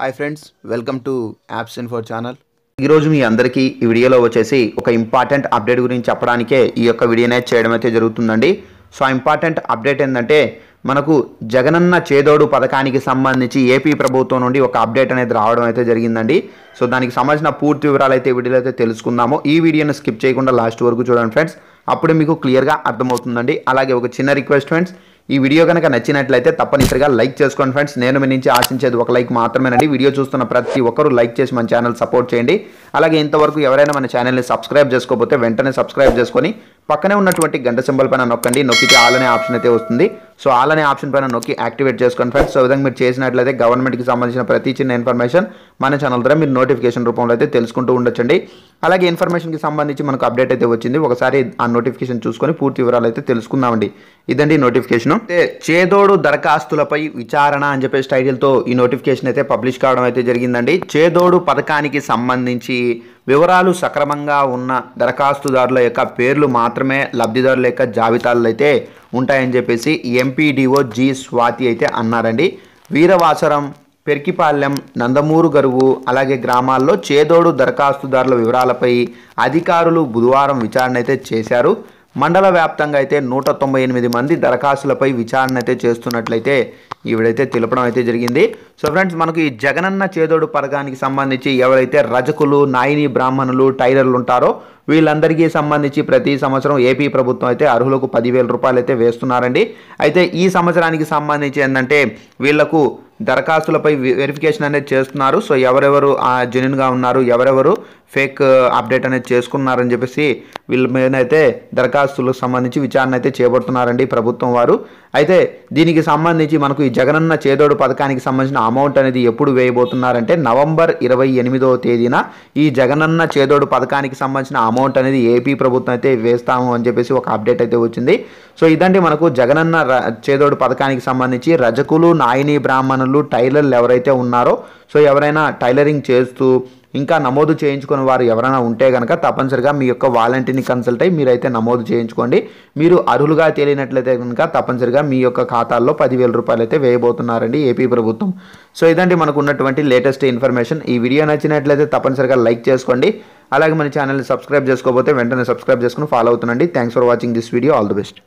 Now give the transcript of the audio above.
hi friends welcome to apps four channel ఈరోజు మీ అందరికీ ఈ వీడియోలో వచ్చేసి ఒక ఇంపార్టెంట్ అప్డేట్ గురించి చెప్పడానికే ఈ యొక్క వీడియోనే చేయడం అయితే జరుగుతుందండి సో ఆ ఇంపార్టెంట్ అప్డేట్ ఏంటంటే మనకు జగనన్న చేదోడు పథకానికి సంబంధించి ఏపీ ప్రభుత్వం నుండి ఒక అప్డేట్ అనేది రావడం అయితే జరిగిందండి సో దానికి సంబంధించిన పూర్తి వివరాలు అయితే వీడియోలో అయితే తెలుసుకుందాము ఈ వీడియోని స్కిప్ చేయకుండా లాస్ట్ వరకు చూడండి ఫ్రెండ్స్ అప్పుడు మీకు క్లియర్గా అర్థమవుతుందండి అలాగే ఒక చిన్న రిక్వెస్ట్ ఫ్రెండ్స్ ఈ వీడియో కనుక నచ్చినట్లయితే తప్పనిసరిగా లైక్ చేసుకోండి ఫ్రెండ్స్ నేను మీ నుంచి ఆశించేది ఒక లైక్ మాత్రమేనండి వీడియో చూస్తున్న ప్రతి ఒక్కరూ లైక్ చేసి మన ఛానల్ సపోర్ట్ చేయండి అలాగే ఇంతవరకు ఎవరైనా మన ఛానల్ని సబ్స్క్రైబ్ చేసుకోకపోతే వెంటనే సబ్స్క్రైబ్ చేసుకొని పక్కనే ఉన్నటువంటి గంట సింబల్ పైన నొక్కండి నొక్కితే ఆలనే ఆప్షన్ అయితే వస్తుంది సో ఆల్ అనే ఆప్షన్ పైన నొక్కి యాక్టివేట్ చేసుకోండి ఫ్రెండ్స్ సో విధంగా మీరు చేసినట్లయితే గవర్నమెంట్కి సంబంధించిన ప్రతి చిన్న ఇన్ఫర్మేషన్ మన ఛానల్ ద్వారా మీరు నోటిఫికేషన్ రూపంలో అయితే తెలుసుకుంటూ ఉండొచ్చండి అలాగే ఇన్ఫర్మేషన్కి సంబంధించి మనకు అప్డేట్ అయితే వచ్చింది ఒకసారి ఆ నోటిఫికేషన్ చూసుకొని పూర్తి వివరాలు అయితే తెలుసుకుందామండి ఇదండి నోటిఫికేషన్ చేదోడు దరఖాస్తులపై విచారణ అని చెప్పేసి టైటిల్తో ఈ నోటిఫికేషన్ అయితే పబ్లిష్ కావడం అయితే జరిగిందండి చేదోడు పథకానికి సంబంధించి వివరాలు సక్రమంగా ఉన్న దరఖాస్తుదారుల యొక్క పేర్లు మాత్రమే లబ్ధిదారుల యొక్క జాబితాలు అయితే ఉంటాయని చెప్పేసి ఎంపీడీఓ జి స్వాతి అయితే అన్నారండి వీరవాసరం పెరికిపాలెం నందమూరు గరువు అలాగే గ్రామాల్లో చేదోడు దరఖాస్తుదారుల వివరాలపై అధికారులు బుధవారం విచారణ అయితే చేశారు మండల వ్యాప్తంగా అయితే నూట తొంభై ఎనిమిది మంది దరఖాస్తులపై విచారణ అయితే చేస్తున్నట్లయితే ఈవిడైతే తెలపడం అయితే జరిగింది సో ఫ్రెండ్స్ మనకు ఈ జగనన్న చేదోడు పరగానికి సంబంధించి ఎవరైతే రజకులు నాయిని బ్రాహ్మణులు టైలర్లు ఉంటారో వీళ్ళందరికీ సంబంధించి ప్రతి సంవత్సరం ఏపీ ప్రభుత్వం అయితే అర్హులకు పదివేల రూపాయలు అయితే వేస్తున్నారండి అయితే ఈ సంవత్సరానికి సంబంధించి ఏంటంటే వీళ్లకు దరఖాస్తులపై వెరిఫికేషన్ అనేది చేస్తున్నారు సో ఎవరెవరు జెన్యున్గా ఉన్నారు ఎవరెవరు ఫేక్ అప్డేట్ uh, అనేది చేసుకున్నారని చెప్పేసి వీళ్ళ మీదనైతే దరఖాస్తులకు సంబంధించి విచారణ అయితే చేపడుతున్నారండి ప్రభుత్వం వారు అయితే దీనికి సంబంధించి మనకు ఈ జగనన్న చేదోడు పథకానికి సంబంధించిన అమౌంట్ అనేది ఎప్పుడు వేయబోతున్నారంటే నవంబర్ ఇరవై ఎనిమిదవ తేదీన ఈ జగనన్న చేదోడు పథకానికి సంబంధించిన అమౌంట్ అనేది ఏపీ ప్రభుత్వం అయితే వేస్తాము అని చెప్పేసి ఒక అప్డేట్ అయితే వచ్చింది సో ఇదండి మనకు జగనన్న చేదోడు పథకానికి సంబంధించి రజకులు నాయని బ్రాహ్మణులు నిపుణులు టైలర్లు ఎవరైతే ఉన్నారో సో ఎవరైనా టైలరింగ్ చేస్తూ ఇంకా నమోదు చేయించుకుని వారు ఎవరైనా ఉంటే కనుక తప్పనిసరిగా మీ యొక్క వాలంటీర్ని కన్సల్ట్ అయ్యి మీరైతే నమోదు చేయించుకోండి మీరు అర్హులుగా తేలినట్లయితే కనుక తప్పనిసరిగా మీ యొక్క ఖాతాల్లో పదివేల రూపాయలు అయితే వేయబోతున్నారండి ఏపీ ప్రభుత్వం సో ఇదండి మనకు ఉన్నటువంటి లేటెస్ట్ ఇన్ఫర్మేషన్ ఈ వీడియో నచ్చినట్లయితే తప్పనిసరిగా లైక్ చేసుకోండి అలాగే మన ఛానల్ని సబ్స్క్రైబ్ చేసుకోకపోతే వెంటనే సబ్స్క్రైబ్ చేసుకుని ఫాలో అవుతుందండి thanks for watching this video all the best